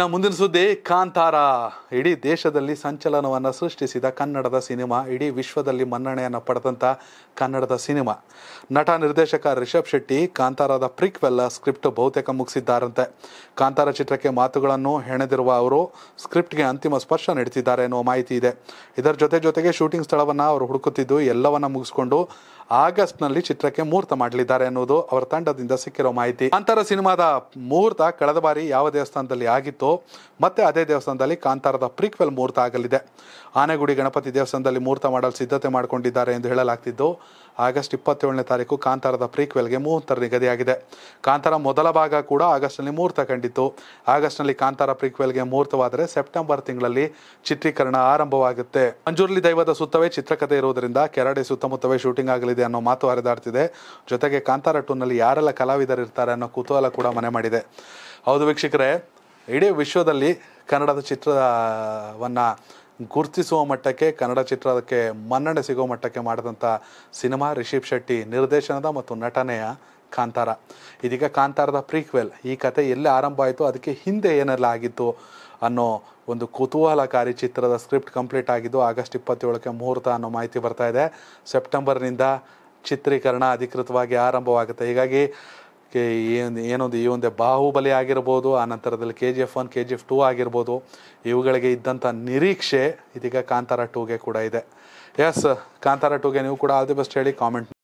ನಾ ಮುಂದಿನ ಸುದ್ದಿ ಕಾಂತಾರ ಇಡೀ ದೇಶದಲ್ಲಿ ಸಂಚಲನವನ್ನು ಸೃಷ್ಟಿಸಿದ ಕನ್ನಡದ ಸಿನಿಮಾ ಇಡೀ ವಿಶ್ವದಲ್ಲಿ ಮನ್ನಣೆಯನ್ನು ಪಡೆದಂಥ ಕನ್ನಡದ ಸಿನಿಮಾ ನಟ ನಿರ್ದೇಶಕ ರಿಷಬ್ ಶೆಟ್ಟಿ ಕಾಂತಾರದ ಪ್ರಿಕ್ವೆಲ್ಲ ಸ್ಕ್ರಿಪ್ಟ್ ಬಹುತೇಕ ಮುಗಿಸಿದ್ದಾರಂತೆ ಕಾಂತಾರ ಚಿತ್ರಕ್ಕೆ ಮಾತುಗಳನ್ನು ಹೆಣೆದಿರುವ ಅವರು ಸ್ಕ್ರಿಪ್ಟ್ಗೆ ಅಂತಿಮ ಸ್ಪರ್ಶ ನಡೆಸಿದ್ದಾರೆ ಎನ್ನುವ ಮಾಹಿತಿ ಇದೆ ಇದರ ಜೊತೆ ಜೊತೆಗೆ ಶೂಟಿಂಗ್ ಸ್ಥಳವನ್ನು ಅವರು ಹುಡುಕುತ್ತಿದ್ದು ಎಲ್ಲವನ್ನು ಮುಗಿಸ್ಕೊಂಡು ಆಗಸ್ಟ್ನಲ್ಲಿ ಚಿತ್ರಕ್ಕೆ ಮುಹೂರ್ತ ಮಾಡಲಿದ್ದಾರೆ ಅನ್ನೋದು ಅವರ ತಂಡದಿಂದ ಸಿಕ್ಕಿರೋ ಮಾಹಿತಿ ಕಾಂತಾರ ಸಿನಿಮಾದ ಮುಹೂರ್ತ ಕಳೆದ ಬಾರಿ ಯಾವ ದೇವಸ್ಥಾನದಲ್ಲಿ ಆಗಿತ್ತು ಮತ್ತೆ ಅದೇ ದೇವಸ್ಥಾನದಲ್ಲಿ ಕಾಂತಾರದ ಪ್ರೀಕ್ವೆಲ್ ಮುಹೂರ್ತ ಆಗಲಿದೆ ಆನೆಗುಡಿ ಗಣಪತಿ ದೇವಸ್ಥಾನದಲ್ಲಿ ಮುಹೂರ್ತ ಮಾಡಲು ಸಿದ್ಧತೆ ಮಾಡಿಕೊಂಡಿದ್ದಾರೆ ಎಂದು ಹೇಳಲಾಗ್ತಿದ್ದು ಆಗಸ್ಟ್ ಇಪ್ಪತ್ತೇಳನೇ ತಾರೀಕು ಕಾಂತಾರದ ಪ್ರೀಕ್ವೆಲ್ಗೆ ಮುಹೂರ್ತ ನಿಗದಿಯಾಗಿದೆ ಕಾಂತಾರ ಮೊದಲ ಭಾಗ ಕೂಡ ಆಗಸ್ಟ್ನಲ್ಲಿ ಮುಹೂರ್ತ ಕಂಡಿತ್ತು ಆಗಸ್ಟ್ನಲ್ಲಿ ಕಾಂತಾರ ಪ್ರೀಕ್ವೆಲ್ಗೆ ಮುಹೂರ್ತವಾದರೆ ಸೆಪ್ಟೆಂಬರ್ ತಿಂಗಳಲ್ಲಿ ಚಿತ್ರೀಕರಣ ಆರಂಭವಾಗುತ್ತೆ ಮಂಜುರ್ಲಿ ದೈವದ ಸುತ್ತವೇ ಚಿತ್ರಕಥೆ ಇರುವುದರಿಂದ ಕೆರಡೆ ಸುತ್ತಮುತ್ತವೇ ಶೂಟಿಂಗ್ ಆಗಲಿದೆ ಅನ್ನೋ ಮಾತು ಹರಿದಾಡ್ತಿದೆ ಜೊತೆಗೆ ಕಾಂತಾರ ಟೂನಲ್ಲಿ ಯಾರೆಲ್ಲ ಕಲಾವಿದರಿರ್ತಾರೆ ಅನ್ನೋ ಕುತೂಹಲ ಕೂಡ ಮನೆ ಮಾಡಿದೆ ಹೌದು ವೀಕ್ಷಕರೇ ಇಡೀ ವಿಶ್ವದಲ್ಲಿ ಕನ್ನಡದ ಚಿತ್ರವನ್ನು ಗುರುತಿಸುವ ಮಟ್ಟಕ್ಕೆ ಕನ್ನಡ ಚಿತ್ರಕ್ಕೆ ಮನ್ನಣೆ ಸಿಗುವ ಮಟ್ಟಕ್ಕೆ ಮಾಡಿದಂಥ ಸಿನಿಮಾ ರಿಷಿಬ್ ಶೆಟ್ಟಿ ನಿರ್ದೇಶನದ ಮತ್ತು ನಟನೆಯ ಕಾಂತಾರ ಇದೀಗ ಕಾಂತಾರದ ಪ್ರೀಕ್ವೆಲ್ ಈ ಕತೆ ಎಲ್ಲಿ ಆರಂಭ ಆಯಿತು ಅದಕ್ಕೆ ಹಿಂದೆ ಏನೆಲ್ಲ ಆಗಿತ್ತು ಅನ್ನೋ ಒಂದು ಕುತೂಹಲಕಾರಿ ಚಿತ್ರದ ಸ್ಕ್ರಿಪ್ಟ್ ಕಂಪ್ಲೀಟ್ ಆಗಿದ್ದು ಆಗಸ್ಟ್ ಇಪ್ಪತ್ತೇಳಕ್ಕೆ ಮುಹೂರ್ತ ಅನ್ನೋ ಮಾಹಿತಿ ಬರ್ತಾ ಇದೆ ಸೆಪ್ಟೆಂಬರ್ನಿಂದ ಚಿತ್ರೀಕರಣ ಅಧಿಕೃತವಾಗಿ ಆರಂಭವಾಗುತ್ತೆ ಹೀಗಾಗಿ ಕೆ ಏನು ಏನೊಂದು ಈ ಒಂದು ಬಾಹುಬಲಿ ಆಗಿರ್ಬೋದು ಆ ನಂತರದಲ್ಲಿ K G F one K G F two ಆಗಿರ್ಬೋದು ಇವುಗಳಿಗೆ ಇದ್ದಂಥ ನಿರೀಕ್ಷೆ ಇದೀಗ ಕಾಂತಾರ ಟೂಗೆ ಕೂಡ ಇದೆ ಎಸ್ ಕಾಂತಾರ ಟೂಗೆ ನೀವು ಕೂಡ ಆಲ್ ದಿ ಬೆಸ್ಟ್ ಹೇಳಿ ಕಾಮೆಂಟ್